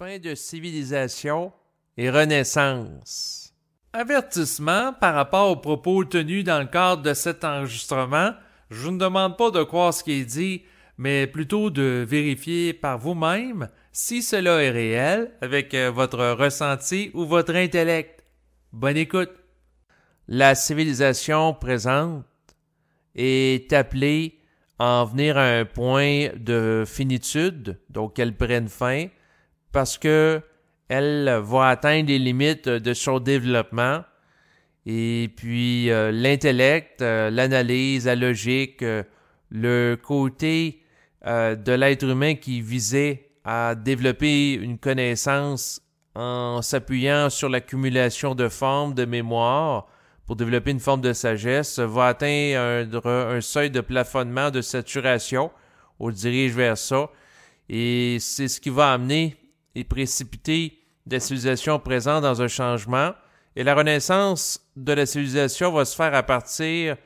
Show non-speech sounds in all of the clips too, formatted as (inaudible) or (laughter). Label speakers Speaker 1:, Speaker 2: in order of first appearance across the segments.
Speaker 1: Fin de civilisation et renaissance. Avertissement par rapport aux propos tenus dans le cadre de cet enregistrement, je ne demande pas de croire ce qui est dit, mais plutôt de vérifier par vous-même si cela est réel avec euh, votre ressenti ou votre intellect. Bonne écoute. La civilisation présente est appelée à en venir à un point de finitude, donc qu'elle prenne fin, parce que elle va atteindre les limites de son développement. Et puis euh, l'intellect, euh, l'analyse, la logique, euh, le côté de l'être humain qui visait à développer une connaissance en s'appuyant sur l'accumulation de formes de mémoire pour développer une forme de sagesse va atteindre un, un seuil de plafonnement, de saturation. On dirige vers ça. Et c'est ce qui va amener et précipités de la civilisation dans un changement, et la renaissance de la civilisation va se faire à partir,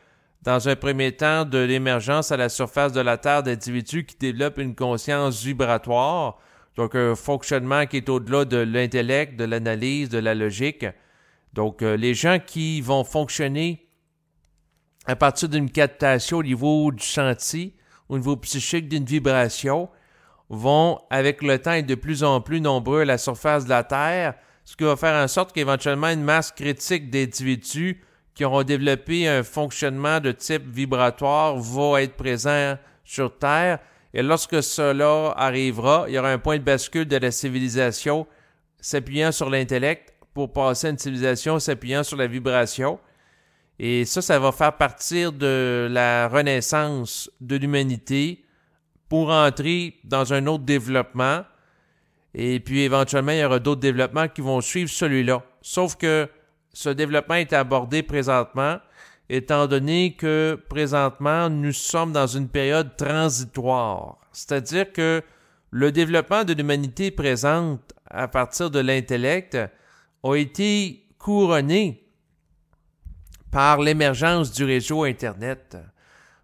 Speaker 1: dans un premier temps, de l'émergence à la surface de la Terre d'individus qui développent une conscience vibratoire, donc un fonctionnement qui est au-delà de l'intellect, de l'analyse, de la logique. Donc euh, les gens qui vont fonctionner à partir d'une captation au niveau du senti, au niveau psychique d'une vibration, vont, avec le temps, être de plus en plus nombreux à la surface de la Terre, ce qui va faire en sorte qu'éventuellement une masse critique d'individus qui auront développé un fonctionnement de type vibratoire va être présent sur Terre. Et lorsque cela arrivera, il y aura un point de bascule de la civilisation s'appuyant sur l'intellect pour passer à une civilisation s'appuyant sur la vibration. Et ça, ça va faire partir de la renaissance de l'humanité pour entrer dans un autre développement. Et puis éventuellement, il y aura d'autres développements qui vont suivre celui-là. Sauf que ce développement est abordé présentement, étant donné que présentement, nous sommes dans une période transitoire. C'est-à-dire que le développement de l'humanité présente à partir de l'intellect a été couronné par l'émergence du réseau Internet.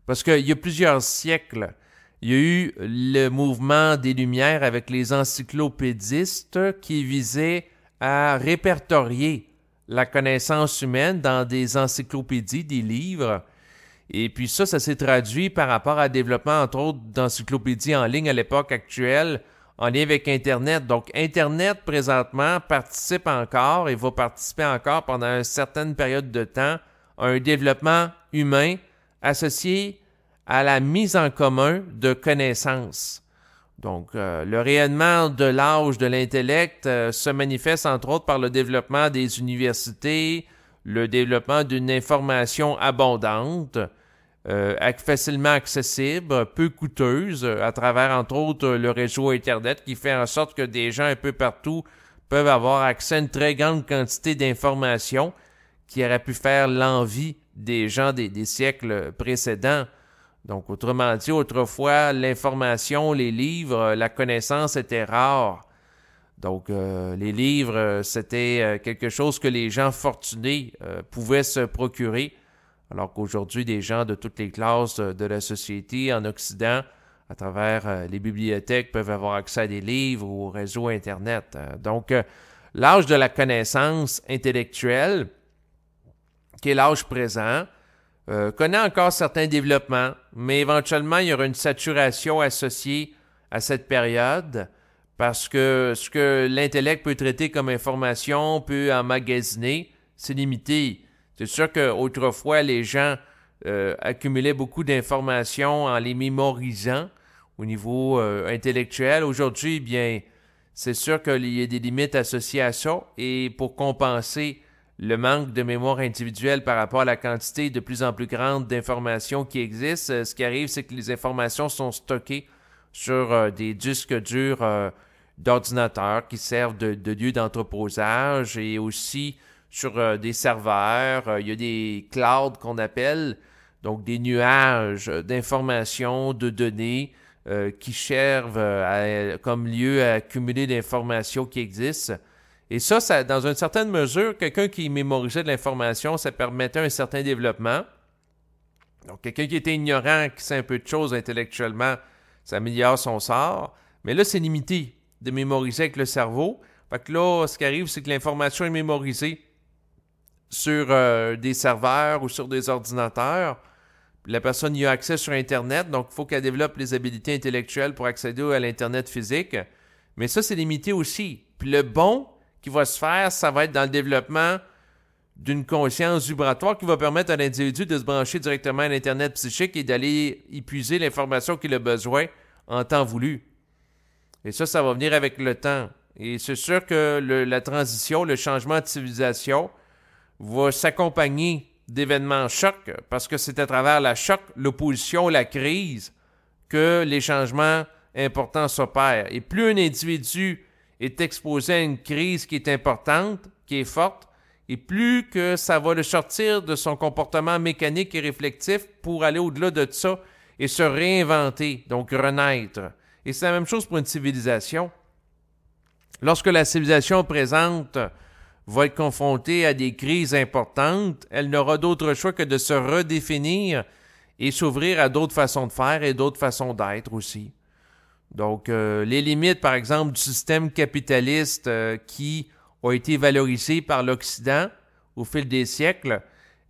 Speaker 1: Parce qu'il y a plusieurs siècles, il y a eu le mouvement des Lumières avec les encyclopédistes qui visaient à répertorier la connaissance humaine dans des encyclopédies, des livres. Et puis ça, ça s'est traduit par rapport à développement, entre autres, d'encyclopédies en ligne à l'époque actuelle, en lien avec Internet. Donc, Internet, présentement, participe encore et va participer encore pendant une certaine période de temps à un développement humain associé à la mise en commun de connaissances. Donc, euh, le rayonnement de l'âge de l'intellect euh, se manifeste entre autres par le développement des universités, le développement d'une information abondante, euh, facilement accessible, peu coûteuse, à travers entre autres le réseau Internet qui fait en sorte que des gens un peu partout peuvent avoir accès à une très grande quantité d'informations qui auraient pu faire l'envie des gens des siècles précédents. Donc, autrement dit, autrefois, l'information, les livres, euh, la connaissance était rare. Donc, euh, les livres, euh, c'était quelque chose que les gens fortunés pouvaient se procurer, alors qu'aujourd'hui, des gens de toutes les classes de la société en Occident, à travers les bibliothèques, peuvent avoir accès à des livres ou au réseau Internet. donc, l'âge de la connaissance intellectuelle, qui est l'âge présent, euh, connaît encore certains développements, mais éventuellement, il y aura une saturation associée à cette période parce que ce que l'intellect peut traiter comme information, peut emmagasiner, c'est limité. C'est sûr qu'autrefois, les gens euh, accumulaient beaucoup d'informations en les mémorisant au niveau euh, intellectuel. Aujourd'hui, bien, c'est sûr qu'il y a des limites associées à ça. Et pour compenser le manque de mémoire individuelle par rapport à la quantité de plus en plus grande d'informations qui existent, euh, ce qui arrive, c'est que les informations sont stockées sur euh, des disques durs euh, d'ordinateurs qui servent de, lieu d'entreposage et aussi sur des serveurs. Il y a des clouds qu'on appelle, donc des nuages d'informations, de données qui servent comme lieu à accumuler l'information qui existent. Et ça, ça, dans une certaine mesure, quelqu'un qui mémorisait de l'information, ça permettait un certain développement. Donc, quelqu'un qui était ignorant, qui sait un peu de choses intellectuellement, ça améliore son sort. Mais là, c'est limité de mémoriser avec le cerveau. Fait que là, ce qui arrive, c'est que l'information est mémorisée sur euh, des serveurs ou sur des ordinateurs. La personne y a accès sur Internet, donc il faut qu'elle développe les habiletés intellectuelles pour accéder à l'Internet physique. Mais ça, c'est limité aussi. Puis le bon, qui va se faire, ça va être dans le développement d'une conscience vibratoire qui va permettre à l'individu de se brancher directement à l'Internet psychique et d'aller épuiser l'information qu'il a besoin en temps voulu. Et ça, ça va venir avec le temps. Et c'est sûr que la transition, le changement de civilisation va s'accompagner d'événements chocs parce que c'est à travers la choc, l'opposition, la crise que les changements importants s'opèrent. Et plus un individu est exposé à une crise qui est importante, qui est forte, et plus que ça va le sortir de son comportement mécanique et réflectif pour aller au-delà de ça et se réinventer, donc renaître. Et c'est la même chose pour une civilisation. Lorsque la civilisation présente va être confrontée à des crises importantes, elle n'aura d'autre choix que de se redéfinir et s'ouvrir à d'autres façons de faire et d'autres façons d'être aussi. Donc, euh, les limites, par exemple, du système capitaliste euh, qui a été valorisé par l'Occident au fil des siècles,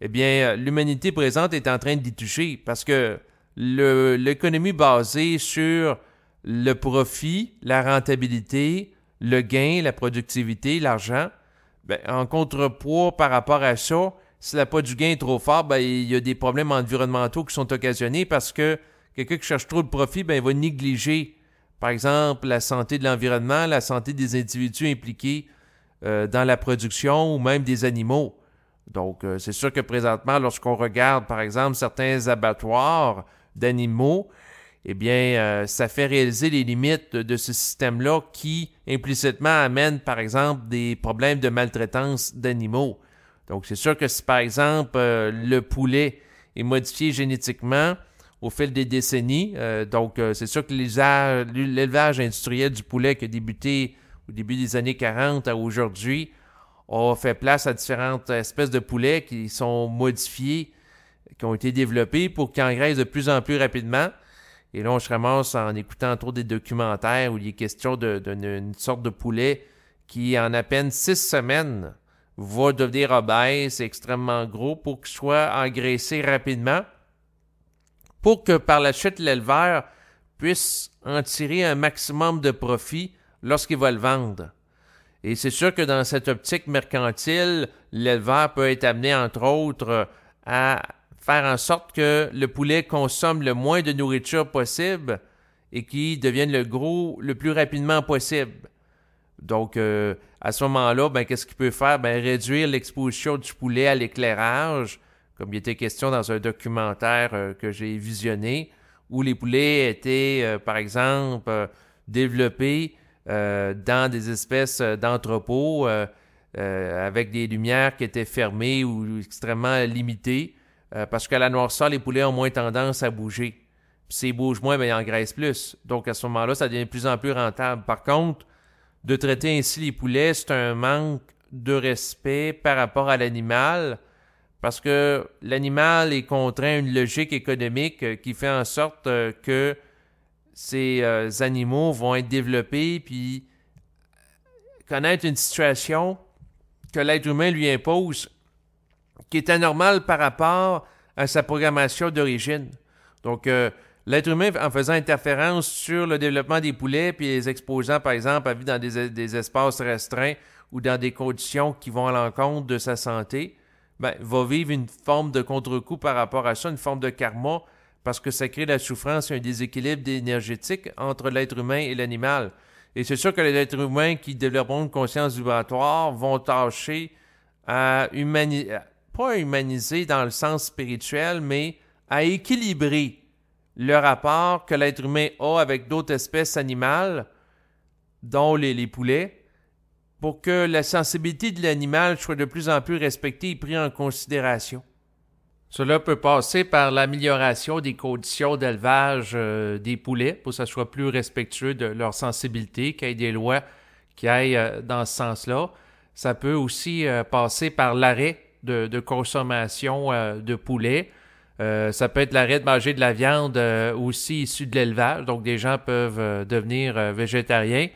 Speaker 1: eh bien, euh, l'humanité présente est en train d'y toucher parce que l'économie basée sur le profit, la rentabilité, le gain, la productivité, l'argent, ben, en contrepoids par rapport à ça, si la pas du gain est trop fort, ben, il y a des problèmes environnementaux qui sont occasionnés parce que quelqu'un qui cherche trop de profit, bien, il va négliger par exemple, la santé de l'environnement, la santé des individus impliqués euh, dans la production ou même des animaux. Donc, euh, c'est sûr que présentement, lorsqu'on regarde, par exemple, certains abattoirs d'animaux, eh bien, euh, ça fait réaliser les limites de, de ce système-là qui, implicitement, amène, par exemple, des problèmes de maltraitance d'animaux. Donc, c'est sûr que si, par exemple, le poulet est modifié génétiquement, au fil des décennies. Euh, donc, euh, c'est sûr que l'élevage industriel du poulet qui a débuté au début des années 40 à aujourd'hui a fait place à différentes espèces de poulets qui sont modifiés, qui ont été développés pour qu'ils engraissent de plus en plus rapidement. Et là, on se ramasse en écoutant trop des documentaires où il est question d'une sorte de poulet qui, en à peine six semaines, va devenir obèse, extrêmement gros pour qu'il soit engraissé rapidement pour que par la suite l'éleveur puisse en tirer un maximum de profit lorsqu'il va le vendre. Et c'est sûr que dans cette optique mercantile, l'éleveur peut être amené, entre autres, à faire en sorte que le poulet consomme le moins de nourriture possible et qu'il devienne le gros le plus rapidement possible. Donc, euh, à ce moment-là, ben, qu'est-ce qu'il peut faire? Ben, réduire l'exposition du poulet à l'éclairage comme il était question dans un documentaire euh, que j'ai visionné, où les poulets étaient, euh, par exemple, euh, développés dans des espèces d'entrepôts avec des lumières qui étaient fermées ou extrêmement limitées, parce qu'à la noirceur, les poulets ont moins tendance à bouger. Puis s'ils bougent moins, bien, ils engraissent plus. Donc à ce moment-là, ça devient de plus en plus rentable. Par contre, de traiter ainsi les poulets, c'est un manque de respect par rapport à l'animal parce que l'animal est contraint à une logique économique euh, qui fait en sorte euh, que ces euh, animaux vont être développés puis connaître une situation que l'être humain lui impose qui est anormale par rapport à sa programmation d'origine. Donc, l'être humain, en faisant interférence sur le développement des poulets, puis les exposant, par exemple, à vivre dans des espaces restreints ou dans des conditions qui vont à l'encontre de sa santé, ben, va vivre une forme de contre-coup par rapport à ça, une forme de karma, parce que ça crée la souffrance et un déséquilibre énergétique entre l'être humain et l'animal. Et c'est sûr que les êtres humains qui développeront une conscience vibratoire vont tâcher à humaniser, pas à humaniser dans le sens spirituel, mais à équilibrer le rapport que l'être humain a avec d'autres espèces animales, dont les poulets, pour que la sensibilité de l'animal soit de plus en plus respectée et prise en considération. Cela peut passer par l'amélioration des conditions d'élevage euh, des poulets pour que ça soit plus respectueux de leur sensibilité, qu'il y ait des lois qui aillent euh, dans ce sens-là. Ça peut aussi euh, passer par l'arrêt de, de, consommation de poulets. ça peut être l'arrêt de manger de la viande aussi issue de l'élevage, donc des gens peuvent devenir végétariens.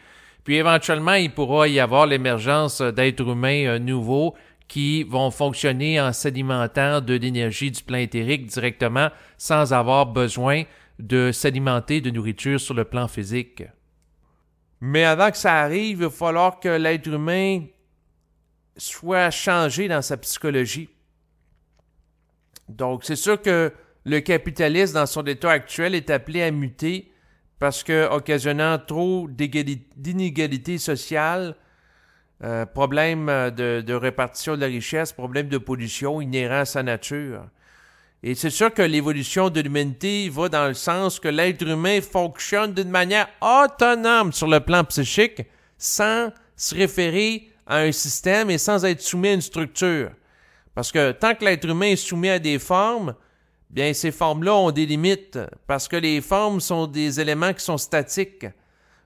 Speaker 1: Puis éventuellement, il pourra y avoir l'émergence d'êtres humains euh, nouveaux qui vont fonctionner en s'alimentant de l'énergie du plan éthérique directement sans avoir besoin de s'alimenter de nourriture sur le plan physique. Mais avant que ça arrive, il va falloir que l'être humain soit changé dans sa psychologie. Donc, c'est sûr que le capitaliste, dans son état actuel, est appelé à muter parce que occasionnant trop d'inégalités sociales, euh, problèmes euh, de, répartition de la richesse, problèmes de pollution inhérent à sa nature. Et c'est sûr que l'évolution de l'humanité va dans le sens que l'être humain fonctionne d'une manière autonome sur le plan psychique, sans se référer à un système et sans être soumis à une structure. Parce que tant que l'être humain est soumis à des formes, bien ces formes-là ont des limites parce que les formes sont des éléments qui sont statiques.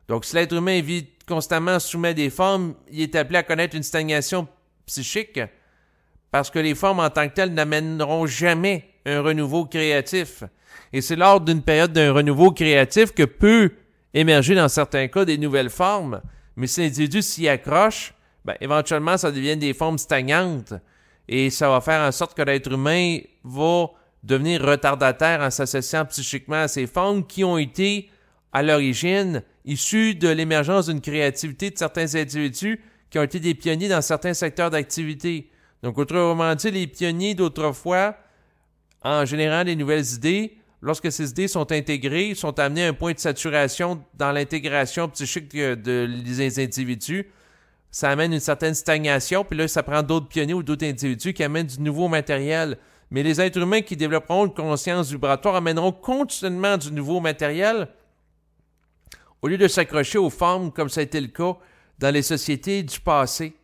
Speaker 1: Donc si l'être humain vit constamment soumis à des formes, il est appelé à connaître une stagnation psychique parce que les formes en tant que telles n'amèneront jamais un renouveau créatif. Et c'est lors d'une période d'un renouveau créatif que peut émerger dans certains cas des nouvelles formes. Mais si l'individu s'y accroche, ben, éventuellement ça devient des formes stagnantes et ça va faire en sorte que l'être humain va devenir retardataire en s'associant psychiquement à ces formes qui ont été, à l'origine, issues de l'émergence d'une créativité de certains individus qui ont été des pionniers dans certains secteurs d'activité. Donc, autrement dit, les pionniers d'autrefois, en générant des nouvelles idées, lorsque ces idées sont intégrées, sont amenées à un point de saturation dans l'intégration psychique des individus. Ça amène une certaine stagnation, puis là, ça prend d'autres pionniers ou d'autres individus qui amènent du nouveau matériel mais les êtres humains qui développeront une conscience vibratoire amèneront continuellement du nouveau matériel au lieu de s'accrocher aux formes comme ça a été le cas dans les sociétés du passé.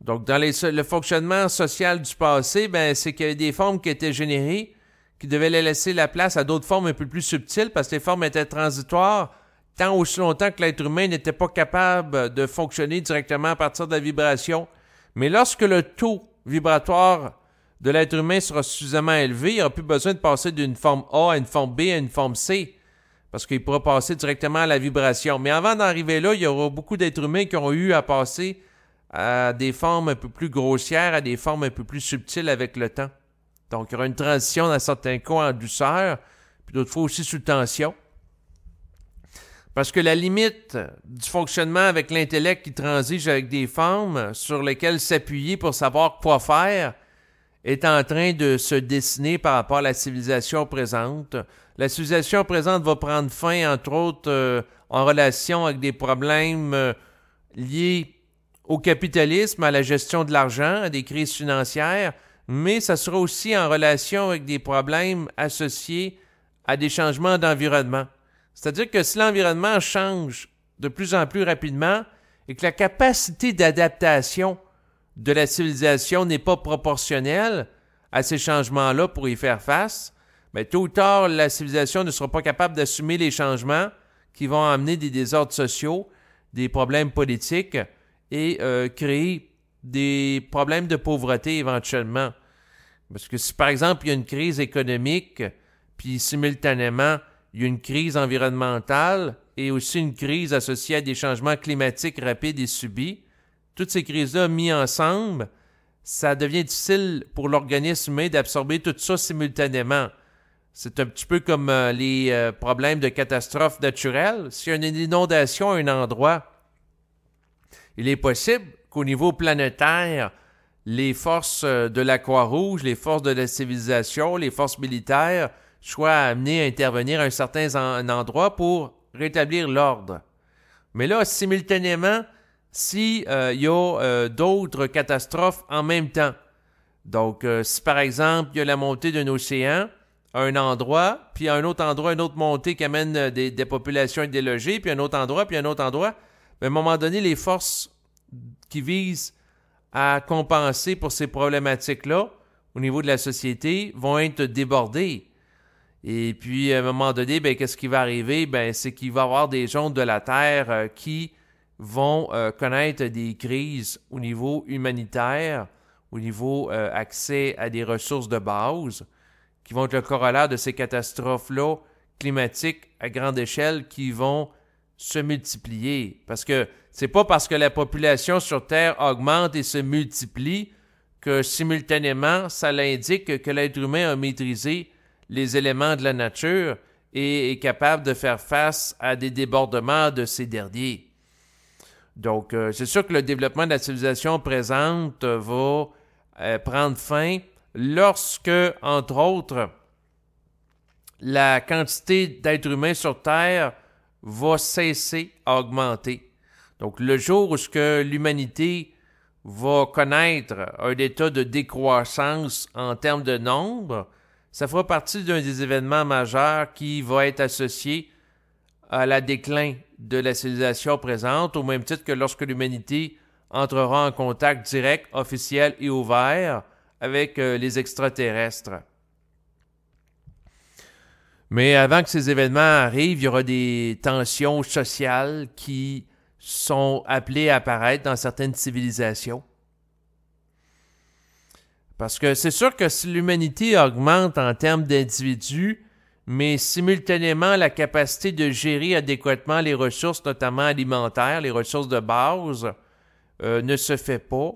Speaker 1: Donc, dans les, le fonctionnement social du passé, ben, c'est qu'il y avait des formes qui étaient générées, qui devaient laisser la place à d'autres formes un peu plus subtiles, parce que les formes étaient transitoires tant aussi longtemps que l'être humain n'était pas capable de fonctionner directement à partir de la vibration. Mais lorsque le taux vibratoire de l'être humain sera suffisamment élevé, il n'aura plus besoin de passer d'une forme A à une forme B à une forme C, parce qu'il pourra passer directement à la vibration. Mais avant d'arriver là, il y aura beaucoup d'êtres humains qui auront eu à passer à des formes un peu plus grossières, à des formes un peu plus subtiles avec le temps. Donc, il y aura une transition dans certains cas en douceur, puis d'autres fois aussi sous tension. Parce que la limite du fonctionnement avec l'intellect qui transige avec des formes sur lesquelles s'appuyer pour savoir quoi faire, est en train de se dessiner par rapport à la civilisation présente. La civilisation présente va prendre fin, entre autres, euh, en relation avec des problèmes euh, liés au capitalisme, à la gestion de l'argent, à des crises financières, mais ça sera aussi en relation avec des problèmes associés à des changements d'environnement. C'est-à-dire que si l'environnement change de plus en plus rapidement et que la capacité d'adaptation de la civilisation n'est pas proportionnelle à ces changements-là pour y faire face, mais tôt ou tard, la civilisation ne sera pas capable d'assumer les changements qui vont amener des désordres sociaux, des problèmes politiques et euh, créer des problèmes de pauvreté éventuellement. Parce que si par exemple il y a une crise économique, puis simultanément il y a une crise environnementale et aussi une crise associée à des changements climatiques rapides et subis, toutes ces crises-là mises ensemble, ça devient difficile pour l'organisme humain d'absorber tout ça simultanément. C'est un petit peu comme euh, les euh, problèmes de catastrophes naturelles. S'il y a une inondation à un endroit, il est possible qu'au niveau planétaire, les forces euh, de la Croix-Rouge, les forces de la civilisation, les forces militaires soient amenées à intervenir à un certain endroit pour rétablir l'ordre. Mais là, simultanément, s'il euh, y a euh, d'autres catastrophes en même temps. Donc, euh, si par exemple, il y a la montée d'un océan à un endroit, puis à un autre endroit, une autre montée qui amène des, des populations délogées, puis un autre endroit, puis un autre endroit, à un moment donné, les forces qui visent à compenser pour ces problématiques-là au niveau de la société vont être débordées. Et puis, à un moment donné, ben, qu'est-ce qui va arriver? Ben, c'est qu'il va y avoir des gens de la Terre qui vont euh, connaître des crises au niveau humanitaire, au niveau euh, accès à des ressources de base, qui vont être le corollaire de ces catastrophes-là climatiques à grande échelle qui vont se multiplier. Parce que c'est pas parce que la population sur Terre augmente et se multiplie que simultanément, ça l'indique que l'être humain a maîtrisé les éléments de la nature et est capable de faire face à des débordements de ces derniers. Donc, euh, c'est sûr que le développement de la civilisation présente euh, va euh, prendre fin lorsque, entre autres, la quantité d'êtres humains sur Terre va cesser d'augmenter. Donc, le jour où que l'humanité va connaître un état de décroissance en termes de nombre, ça fera partie d'un des événements majeurs qui va être associé à la déclin de la civilisation présente, au même titre que lorsque l'humanité entrera en contact direct, officiel et ouvert avec euh, les extraterrestres. Mais avant que ces événements arrivent, il y aura des tensions sociales qui sont appelées à apparaître dans certaines civilisations. Parce que c'est sûr que si l'humanité augmente en termes d'individus, mais simultanément la capacité de gérer adéquatement les ressources, notamment alimentaires, les ressources de base, euh, ne se fait pas.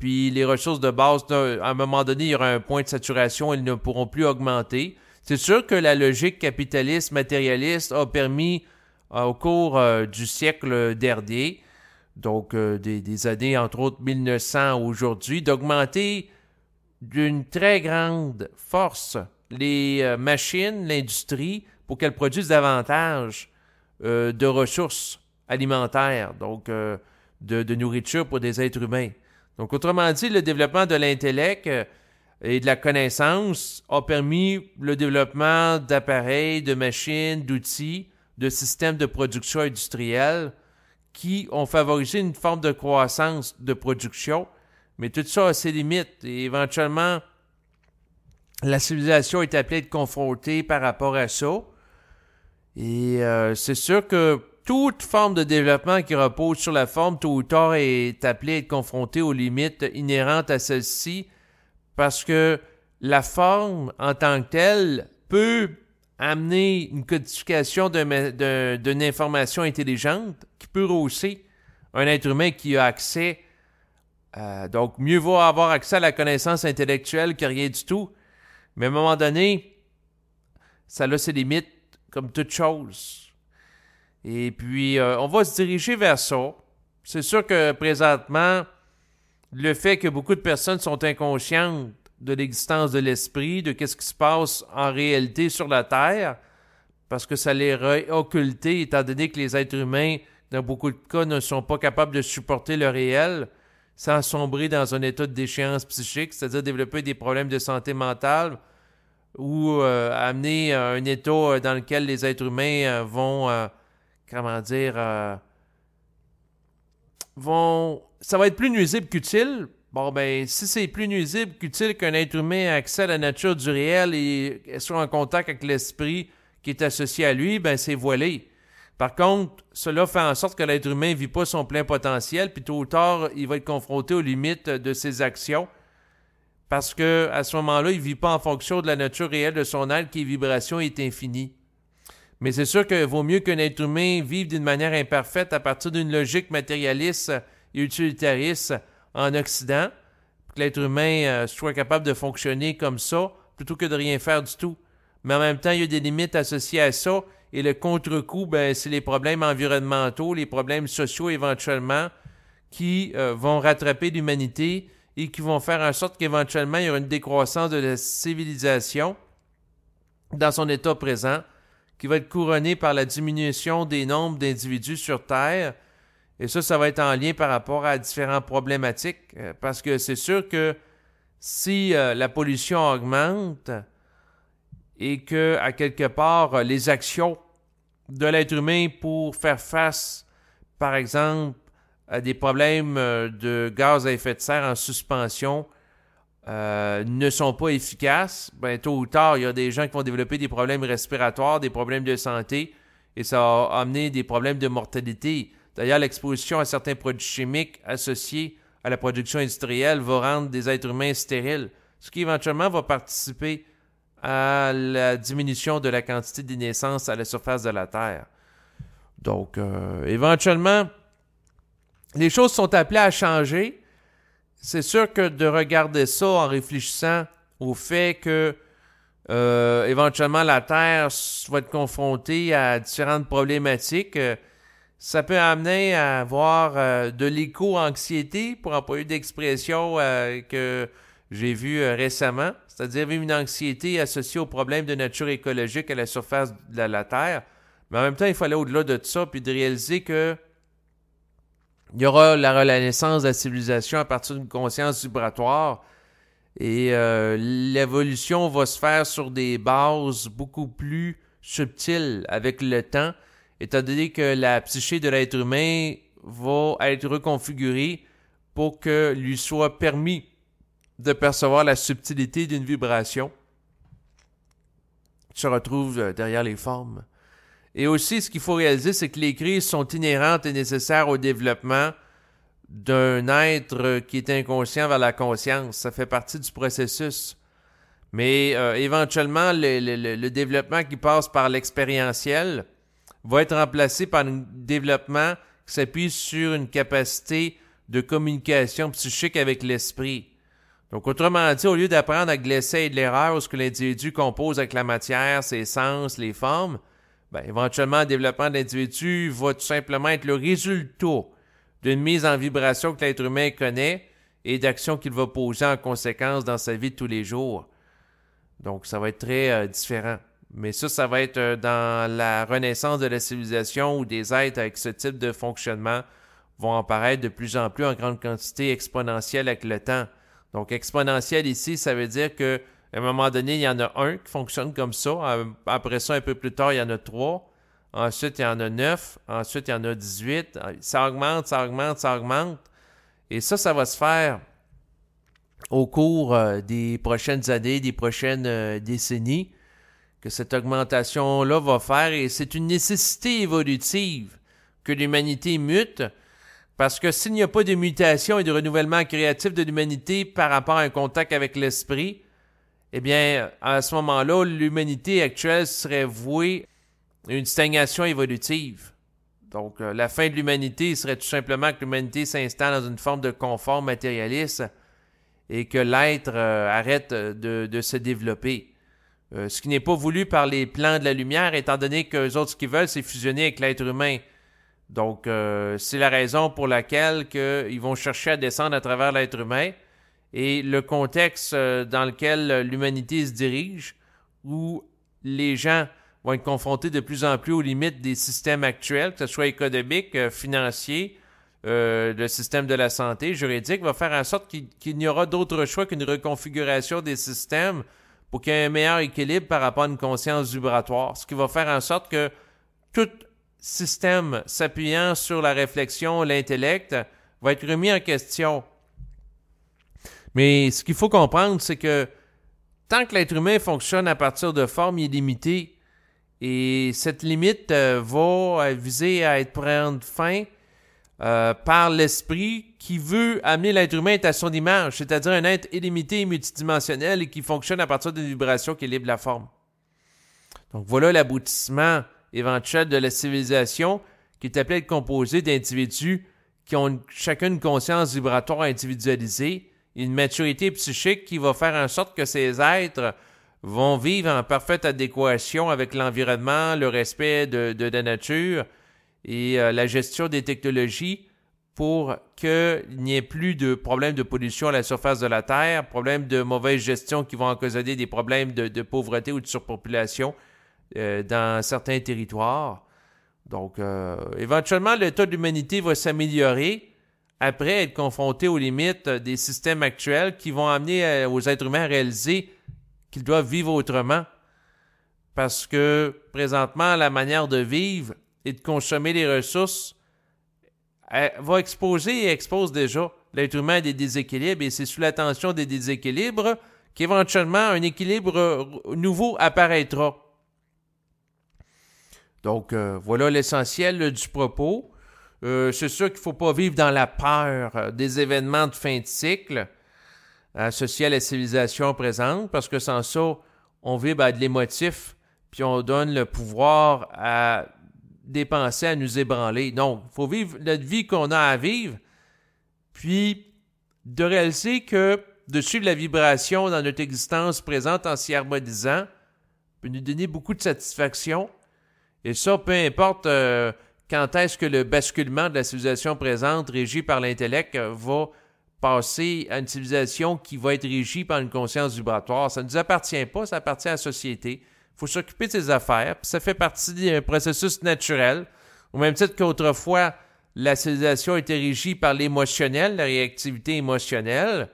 Speaker 1: Puis les ressources de base, à un moment donné, il y aura un point de saturation, elles ne pourront plus augmenter. C'est sûr que la logique capitaliste matérialiste a permis euh, au cours euh, du siècle dernier, donc des, des, années entre autres 1900 aujourd'hui, d'augmenter d'une très grande force les euh, machines, l'industrie, pour qu'elles produisent davantage euh, de ressources alimentaires, donc euh, de, de, nourriture pour des êtres humains. Donc, autrement dit, le développement de l'intellect et de la connaissance a permis le développement d'appareils, de machines, d'outils, de systèmes de production industrielle qui ont favorisé une forme de croissance de production, mais tout ça a ses limites et éventuellement la civilisation est appelée à être confrontée par rapport à ça. Et euh, c'est sûr que toute forme de développement qui repose sur la forme, tôt ou tard, est appelée à être confrontée aux limites inhérentes à celle-ci, parce que la forme en tant que telle peut amener une codification d'une information intelligente qui peut rehausser un être humain qui a accès. donc, mieux vaut avoir accès à la connaissance intellectuelle que rien du tout. Mais à un moment donné, ça a ses limites, comme toute chose. Et puis, euh, on va se diriger vers ça. C'est sûr que présentement, le fait que beaucoup de personnes sont inconscientes de l'existence de l'esprit, de ce qui se passe en réalité sur la Terre, parce que ça les occulté, étant donné que les êtres humains, dans beaucoup de cas, ne sont pas capables de supporter le réel, sans sombrer dans un état de déchéance psychique, c'est-à-dire développer des problèmes de santé mentale ou euh, amener à euh, un état euh, dans lequel les êtres humains vont, comment dire, vont... Ça va être plus nuisible qu'utile. Bon, ben, si c'est plus nuisible qu'utile qu'un être humain ait accès à la nature du réel et soit en contact avec l'esprit qui est associé à lui, ben, c'est voilé. Par contre, cela fait en sorte que l'être humain ne vit pas son plein potentiel, puis tôt ou tard, il va être confronté aux limites de ses actions, parce que à ce moment-là, il ne vit pas en fonction de la nature réelle de son âme, qui est vibration est infinie. Mais c'est sûr qu'il vaut mieux qu'un être humain vive d'une manière imparfaite à partir d'une logique matérialiste et utilitariste en Occident, que l'être humain euh, soit capable de fonctionner comme ça, plutôt que de rien faire du tout. Mais en même temps, il y a des limites associées à ça, et le contre-coup, ben, c'est les problèmes environnementaux, les problèmes sociaux éventuellement qui euh, vont rattraper l'humanité et qui vont faire en sorte qu'éventuellement il y aura une décroissance de la civilisation dans son état présent qui va être couronnée par la diminution des nombres d'individus sur Terre. Et ça, ça va être en lien par rapport à différentes problématiques euh, parce que c'est sûr que si euh, la pollution augmente, et que, à quelque part, les actions de l'être humain pour faire face, par exemple, à des problèmes euh, de gaz à effet de serre en suspension euh, ne sont pas efficaces, ben, tôt ou tard, il y a des gens qui vont développer des problèmes respiratoires, des problèmes de santé, et ça a amené des problèmes de mortalité. D'ailleurs, l'exposition à certains produits chimiques associés à la production industrielle va rendre des êtres humains stériles, ce qui éventuellement va participer à la diminution de la quantité des naissances à la surface de la Terre. Donc, euh, éventuellement, les choses sont appelées à changer. C'est sûr que de regarder ça en réfléchissant au fait que euh, éventuellement la Terre va être confrontée à différentes problématiques, euh, ça peut amener à avoir de l'éco-anxiété, pour employer d'expression que j'ai vu euh, récemment, c'est-à-dire une anxiété associée aux problèmes de nature écologique à la surface de la, Terre. Mais en même temps, il fallait au-delà de ça, puis de réaliser que il y aura la renaissance de la civilisation à partir d'une conscience vibratoire. Et euh, l'évolution va se faire sur des bases beaucoup plus subtiles avec le temps, étant donné que la psyché de l'être humain va être reconfigurée pour que lui soit permis de percevoir la subtilité d'une vibration qui se retrouve euh, derrière les formes. Et aussi, ce qu'il faut réaliser, c'est que les crises sont inhérentes et nécessaires au développement d'un être qui est inconscient vers la conscience. Ça fait partie du processus. Mais euh, éventuellement, le, le, développement qui passe par l'expérientiel va être remplacé par un développement qui s'appuie sur une capacité de communication psychique avec l'esprit. Donc, autrement dit, au lieu d'apprendre à glisser et de l'erreur ce que l'individu compose avec la matière, ses sens, les formes, ben, éventuellement, le développement de l'individu va tout simplement être le résultat d'une mise en vibration que l'être humain connaît et d'actions qu'il va poser en conséquence dans sa vie de tous les jours. Donc, ça va être très euh, différent. Mais ça, ça va être euh, dans la renaissance de la civilisation où des êtres avec ce type de fonctionnement vont apparaître de plus en plus en grande quantité exponentielle avec le temps. Donc exponentielle ici, ça veut dire que un moment donné, il y en a un qui fonctionne comme ça. Après ça, un peu plus tard, il y en a trois. Ensuite, il y en a neuf. Ensuite, il y en a dix-huit. Ah, ça augmente, ça augmente, ça augmente. Et ça, ça va se faire au cours euh, des prochaines années, des prochaines euh, décennies, que cette augmentation-là va faire. Et c'est une nécessité évolutive que l'humanité mute parce que s'il n'y a pas de mutation et de renouvellement créatif de l'humanité par rapport à un contact avec l'esprit, eh bien, à ce moment-là, l'humanité actuelle serait vouée à une stagnation évolutive. Donc, euh, la fin de l'humanité serait tout simplement que l'humanité s'installe dans une forme de confort matérialiste et que l'être euh, arrête euh, de, se développer. ce qui n'est pas voulu par les plans de la lumière, étant donné que autres, ce qu'ils veulent, c'est fusionner avec l'être humain. Donc, euh, c'est la raison pour laquelle ils vont chercher à descendre à travers l'être humain et le contexte euh, dans lequel euh, l'humanité se dirige, où les gens vont être confrontés de plus en plus aux limites des systèmes actuels, que ce soit économiques, financier, le système de la santé, juridique, va faire en sorte qu'il n'y aura d'autre choix qu'une reconfiguration des systèmes pour qu'il y ait un meilleur équilibre par rapport à une conscience vibratoire, ce qui va faire en sorte que toute système s'appuyant sur la réflexion, l'intellect, va être remis en question. Mais ce qu'il faut comprendre, c'est que tant que l'être humain fonctionne à partir de formes, illimitées, Et cette limite euh, va viser à être prendre fin euh, par l'esprit qui veut amener l'être humain à son image, c'est-à-dire un être illimité et multidimensionnel et qui fonctionne à partir d'une vibration qui la forme. Donc voilà l'aboutissement éventuelle de la civilisation qui est appelée à être composée d'individus qui ont chacun une conscience vibratoire individualisée, une maturité psychique qui va faire en sorte que ces êtres vont vivre en parfaite adéquation avec l'environnement, le respect de, la nature et euh, la gestion des technologies pour qu'il n'y ait plus de problèmes de pollution à la surface de la Terre, problèmes de mauvaise gestion qui vont en causer des problèmes de pauvreté ou de surpopulation, euh, dans certains territoires. Donc, euh, éventuellement, l'état de d'humanité va s'améliorer après être confronté aux limites des systèmes actuels qui vont amener euh, aux êtres humains à réaliser qu'ils doivent vivre autrement. Parce que présentement, la manière de vivre et de consommer les ressources va exposer et expose déjà l'être humain à des déséquilibres et c'est sous l'attention des déséquilibres qu'éventuellement un équilibre nouveau apparaîtra. Donc, euh, voilà l'essentiel euh, du propos. Euh, c'est sûr qu'il ne faut pas vivre dans la peur des événements de fin de cycle associés à la civilisation présente, parce que sans ça, on vibre à de l'émotif, puis on donne le pouvoir à des pensées à nous ébranler. Donc, il faut vivre notre vie qu'on a à vivre, puis de réaliser que de suivre la vibration dans notre existence présente en s'y harmonisant peut nous donner beaucoup de satisfaction, et ça, peu importe euh, quand est-ce que le basculement de la civilisation présente, régie par l'intellect, euh, va passer à une civilisation qui va être régie par une conscience vibratoire. Ça ne nous appartient pas, ça appartient à la société. Il faut s'occuper de ses affaires. ça fait partie d'un processus naturel. Au même titre qu'autrefois, la civilisation était régie par l'émotionnel, la réactivité émotionnelle,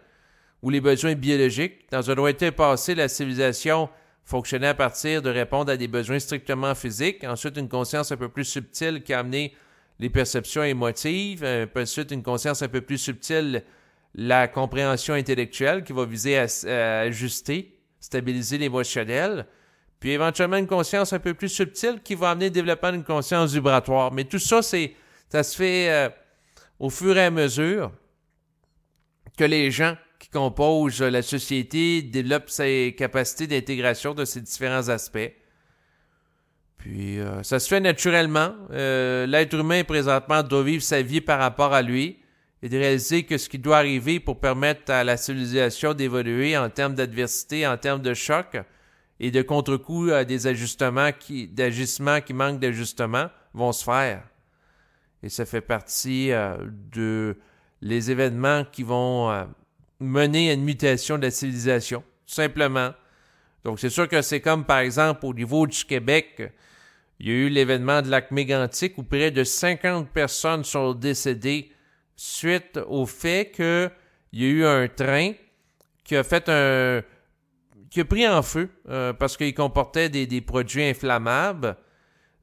Speaker 1: ou les besoins biologiques. Dans un été passé, la civilisation fonctionner à partir de répondre à des besoins strictement physiques, ensuite une conscience un peu plus subtile qui a amené les perceptions émotives, euh, ensuite une conscience un peu plus subtile, la compréhension intellectuelle qui va viser à, ajuster, stabiliser l'émotionnel, puis éventuellement une conscience un peu plus subtile qui va amener le développement d'une conscience vibratoire. Mais tout ça, c'est ça se fait euh, au fur et à mesure que les gens qui compose la société développe ses capacités d'intégration de ses différents aspects. Puis euh, ça se fait naturellement. Euh, l'être humain présentement doit vivre sa vie par rapport à lui et de réaliser que ce qui doit arriver pour permettre à la civilisation d'évoluer en termes d'adversité, en termes de choc et de contre coup à des ajustements qui, qui manquent d'ajustements vont se faire. Et ça fait partie euh, de les événements qui vont mener à une mutation de la civilisation, simplement. Donc, c'est sûr que c'est comme, par exemple, au niveau du Québec, il y a eu l'événement de lac mégantic où près de 50 personnes sont décédées suite au fait qu'il y a eu un train qui a fait un. qui a pris en feu euh, parce qu'il comportait des, des, produits inflammables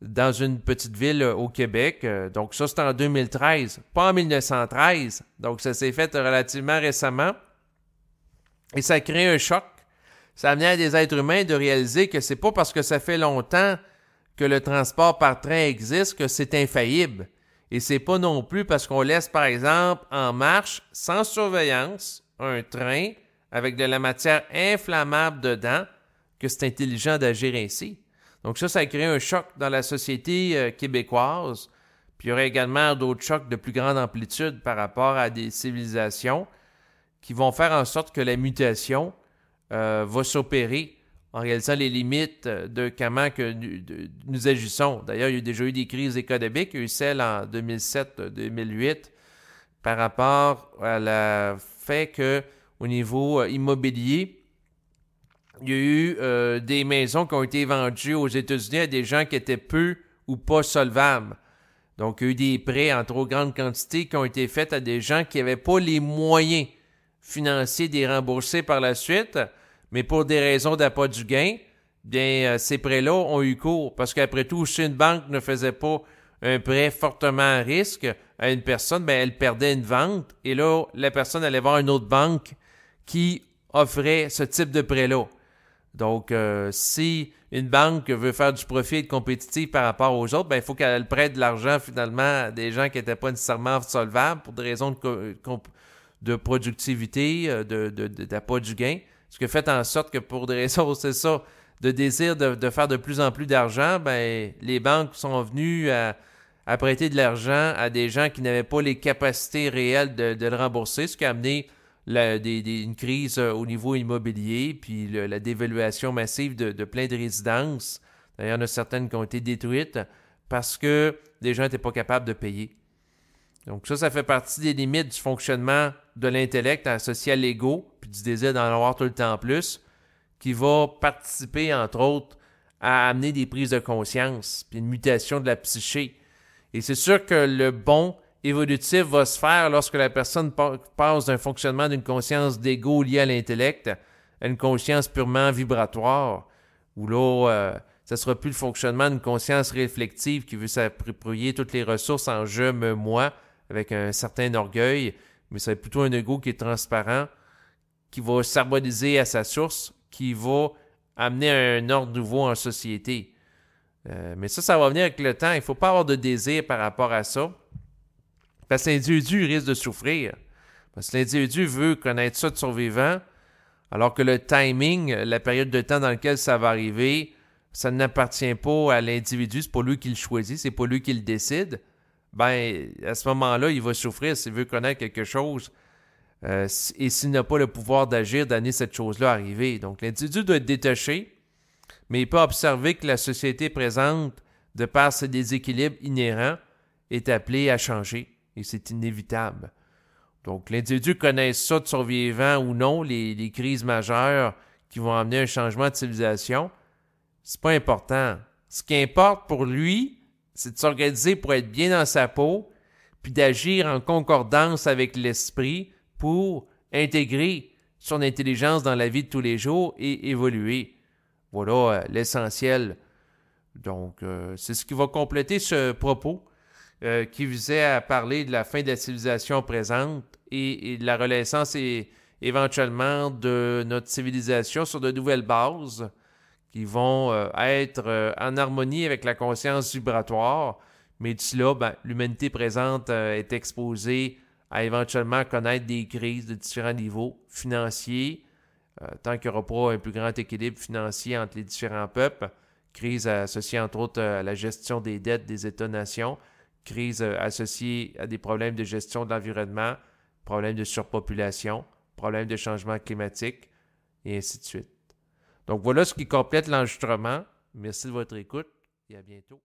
Speaker 1: dans une petite ville euh, au Québec. Euh, donc ça, c'est en 2013, pas en 1913. Donc ça s'est fait relativement récemment. Et ça crée un choc. Ça vient à des êtres humains de réaliser que c'est pas parce que ça fait longtemps que le transport par train existe que c'est infaillible. Et c'est pas non plus parce qu'on laisse, par exemple, en marche, sans surveillance, un train avec de la matière inflammable dedans que c'est intelligent d'agir ainsi. Donc ça, ça a créé un choc dans la société euh, québécoise. Puis il y aurait également d'autres chocs de plus grande amplitude par rapport à des civilisations qui vont faire en sorte que la mutation euh, va s'opérer en réalisant les limites euh, de comment que nous, agissons. D'ailleurs, il y a déjà eu des crises économiques, il y a eu celle en 2007-2008 par rapport à la fait que au niveau immobilier, il y a eu euh, des maisons qui ont été vendues aux États-Unis à des gens qui étaient peu ou pas solvables. Donc, il y a eu des prêts en trop grande quantité qui ont été faits à des gens qui n'avaient pas les moyens financiers des rembourser par la suite, mais pour des raisons d'appât du gain, bien, euh, ces prêts-là ont eu cours. Parce qu'après tout, si une banque ne faisait pas un prêt fortement à risque à une personne, bien, elle perdait une vente. Et là, la personne allait voir une autre banque qui offrait ce type de prêt-là. Donc, euh, si une banque veut faire du profit et être compétitive par rapport aux autres, ben il faut qu'elle prête de l'argent finalement à des gens qui n'étaient pas nécessairement solvables pour des raisons de, productivité, euh, de, de, de du gain. Ce a fait en sorte que pour des raisons, (laughs) c'est ça, de désir de, faire de plus en plus d'argent, ben, les banques sont venues à, à prêter de l'argent à des gens qui n'avaient pas les capacités réelles de, le rembourser, ce qui a amené la, une crise euh, au niveau immobilier, puis la dévaluation massive de, plein de résidences. D'ailleurs, il y en a certaines qui ont été détruites parce que des gens n'étaient pas capables de payer. Donc ça, ça fait partie des limites du fonctionnement de l'intellect associé hein, à l'ego, puis du désir d'en avoir tout le temps plus, qui va participer, entre autres, à amener des prises de conscience, puis une mutation de la psyché. Et c'est sûr que le bon évolutif va se faire lorsque la personne passe d'un fonctionnement d'une conscience d'ego liée à l'intellect à une conscience purement vibratoire, où là, ce euh, ça ne sera plus le fonctionnement d'une conscience réflexive qui veut s'approprier toutes les ressources en je, me, moi, avec un certain orgueil, mais c'est plutôt un ego qui est transparent, qui va s'harmoniser à sa source, qui va amener un ordre nouveau en société. Euh, mais ça, ça va venir avec le temps. Il ne faut pas avoir de désir par rapport à ça. Parce que l'individu risque de souffrir. Parce que l'individu veut connaître ça de survivant, alors que le timing, la période de temps dans laquelle ça va arriver, ça n'appartient pas à l'individu, c'est pas lui qui le choisit, c'est pas lui qui le décide. Ben, à ce moment-là, il va souffrir s'il veut connaître quelque chose. Euh, et s'il n'a pas le pouvoir d'agir, d'amener cette chose-là à arriver. Donc, l'individu doit être détaché, mais il peut observer que la société présente, de par ses déséquilibres inhérents, est appelée à changer et c'est inévitable. Donc, l'individu connaît ça de survivant ou non, les, crises majeures qui vont amener un changement de civilisation, c'est pas important. Ce qui importe pour lui, c'est de s'organiser pour être bien dans sa peau, puis d'agir en concordance avec l'esprit pour intégrer son intelligence dans la vie de tous les jours et évoluer. Voilà euh, l'essentiel. Donc, euh, c'est ce qui va compléter ce propos euh, qui visait à parler de la fin de la civilisation présente et, de la renaissance éventuellement de notre civilisation sur de nouvelles bases qui vont euh, être euh, en harmonie avec la conscience vibratoire. Mais d'ici là, ben, l'humanité présente est exposée à éventuellement connaître des crises de différents niveaux financiers, tant qu'il n'y aura pas un plus grand équilibre financier entre les différents peuples, crise associée entre autres à la gestion des dettes des États-nations, Crise euh, associée à des problèmes de gestion de l'environnement, problèmes de surpopulation, problèmes de changement climatique, et ainsi de suite. Donc voilà ce qui complète l'enregistrement. Merci de votre écoute et à bientôt.